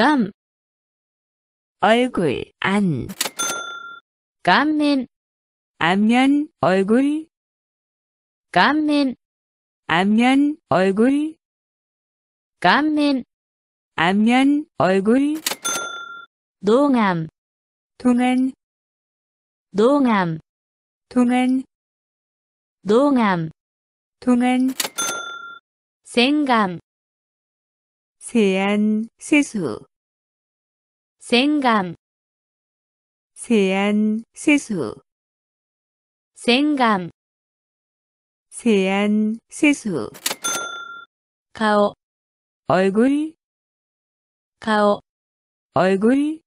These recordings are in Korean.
감 얼굴 안 감면 안면 얼굴 감면 안면 얼굴 감면 안면 얼굴 농암 동안 농암 동안 농암 동안 생감 세안, 세수 생감 세안, 세수 생감 세안, 세수 가오 얼굴 가오 얼굴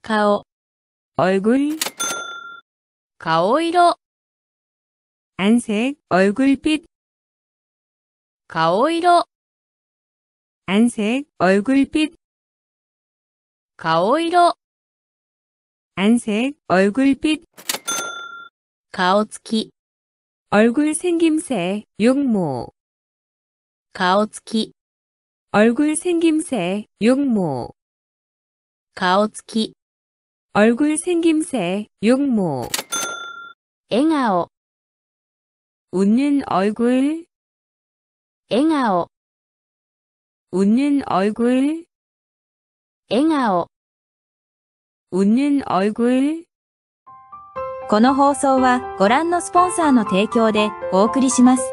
가오 얼굴 가오이로 안색 얼굴빛 가오이로 안색, 얼굴빛 가오이로 안색, 얼굴빛 가오츠키 얼굴 생김새, 육모 가오츠키 얼굴 생김새, 육모 가오츠키 얼굴 생김새, 육모 앵아오 웃는 얼굴 앵아오 웃는얼굴笑顔웃는얼굴この放送はご覧のスポンサーの提供でお送りします。